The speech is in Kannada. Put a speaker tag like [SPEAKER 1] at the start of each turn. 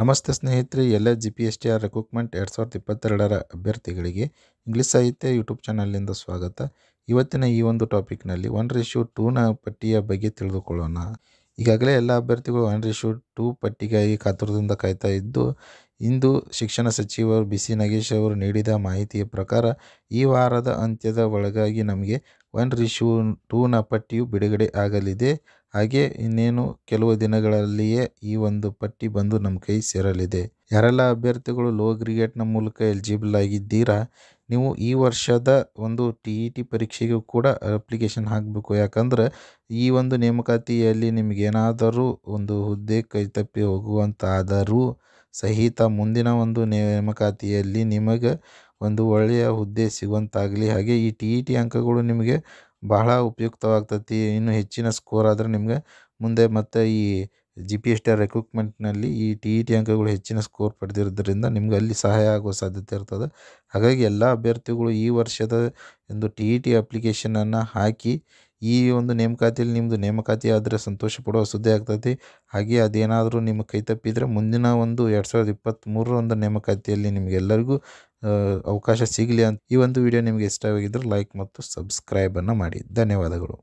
[SPEAKER 1] ನಮಸ್ತೆ ಸ್ನೇಹಿತರೆ ಎಲ್ಲ G P S T R recruitment ಎರಡು ಸಾವಿರದ ಇಪ್ಪತ್ತೆರಡರ ಅಭ್ಯರ್ಥಿಗಳಿಗೆ ಇಂಗ್ಲೀಷ್ ಸಾಹಿತ್ಯ ಯೂಟ್ಯೂಬ್ ಚಾನಲ್ನಿಂದ ಸ್ವಾಗತ ಇವತ್ತಿನ ಈ ಒಂದು ಟಾಪಿಕ್ನಲ್ಲಿ ಒನ್ ರೇಷ್ಯೂ ಟೂನ ಪಟ್ಟಿಯ ಬಗ್ಗೆ ತಿಳಿದುಕೊಳ್ಳೋಣ ಈಗಾಗಲೇ ಎಲ್ಲ ಅಭ್ಯರ್ಥಿಗಳು ಒನ್ ರೇಷ್ಯೂ ಟೂ ಪಟ್ಟಿಗಾಗಿ ಕಾತುರದಿಂದ ಕಾಯ್ತಾ ಇದ್ದು ಇಂದು ಶಿಕ್ಷಣ ಬಿ ಬಿಸಿ ನಾಗೇಶ್ ಅವರು ನೀಡಿದ ಮಾಹಿತಿಯ ಪ್ರಕಾರ ಈ ವಾರದ ಅಂತ್ಯದ ಒಳಗಾಗಿ ನಮಗೆ ಒನ್ ರಿಶ್ಯೂ ಟೂನ ಪಟ್ಟಿಯು ಬಿಡುಗಡೆ ಆಗಲಿದೆ ಹಾಗೆ ಇನ್ನೇನು ಕೆಲವು ದಿನಗಳಲ್ಲಿಯೇ ಈ ಒಂದು ಪಟ್ಟಿ ಬಂದು ನಮ್ಮ ಕೈ ಸೇರಲಿದೆ ಯಾರೆಲ್ಲ ಅಭ್ಯರ್ಥಿಗಳು ಲೋ ಗ್ರಿಗೇಟ್ನ ಮೂಲಕ ಎಲಿಜಿಬಲ್ ಆಗಿದ್ದೀರಾ ನೀವು ಈ ವರ್ಷದ ಒಂದು ಟಿ ಇ ಟಿ ಪರೀಕ್ಷೆಗೂ ಕೂಡ ಅಪ್ಲಿಕೇಶನ್ ಹಾಕಬೇಕು ಯಾಕಂದ್ರೆ ಈ ಒಂದು ನೇಮಕಾತಿಯಲ್ಲಿ ನಿಮಗೇನಾದರೂ ಒಂದು ಹುದ್ದೆ ಕೈತಪ್ಪಿ ಹೋಗುವಂತಾದರೂ ಸಹಿತ ಮುಂದಿನ ಒಂದು ನೇಮಕಾತಿಯಲ್ಲಿ ನಿಮಗೆ ಒಂದು ಒಳ್ಳೆಯ ಹುದ್ದೆ ಸಿಗುವಂತಾಗಲಿ ಹಾಗೆ ಈ ಟಿ ಇ ಟಿ ಅಂಕಗಳು ನಿಮಗೆ ಬಹಳ ಉಪಯುಕ್ತವಾಗ್ತತಿ ಇನ್ನು ಹೆಚ್ಚಿನ ಸ್ಕೋರ್ ಆದರೆ ನಿಮಗೆ ಮುಂದೆ ಮತ್ತು ಈ ಜಿ ಪಿ ಎಸ್ ಟಿ ರೆಕ್ರೂಟ್ಮೆಂಟ್ನಲ್ಲಿ ಈ ಟಿ ಇ ಟಿ ಅಂಕಗಳು ಹೆಚ್ಚಿನ ಸ್ಕೋರ್ ಪಡೆದಿರೋದ್ರಿಂದ ನಿಮ್ಗೆ ಅಲ್ಲಿ ಸಹಾಯ ಆಗೋ ಸಾಧ್ಯತೆ ಇರ್ತದೆ ಹಾಗಾಗಿ ಎಲ್ಲ ಅಭ್ಯರ್ಥಿಗಳು ಈ ವರ್ಷದ ಒಂದು ಟಿ ಇ ಟಿ ಅಪ್ಲಿಕೇಶನನ್ನು ಹಾಕಿ ಈ ಒಂದು ನೇಮಕಾತಿಯಲ್ಲಿ ನಿಮ್ಮದು ನೇಮಕಾತಿ ಆದರೆ ಸಂತೋಷ ಪಡುವ ಸುದ್ದಿ ಆಗ್ತೈತಿ ಹಾಗೆ ಅದೇನಾದರೂ ನಿಮ್ಮ ಕೈ ತಪ್ಪಿದರೆ ಮುಂದಿನ ಒಂದು ಎರಡು ಸಾವಿರದ ಇಪ್ಪತ್ತ್ಮೂರರ ಒಂದು ನೇಮಕಾತಿಯಲ್ಲಿ ನಿಮಗೆಲ್ಲರಿಗೂ ಅವಕಾಶ ಸಿಗಲಿ ಅಂತ ಈ ಒಂದು ವಿಡಿಯೋ ನಿಮಗೆ ಇಷ್ಟವಾಗಿದ್ದರೆ ಲೈಕ್ ಮತ್ತು ಸಬ್ಸ್ಕ್ರೈಬನ್ನು ಮಾಡಿ ಧನ್ಯವಾದಗಳು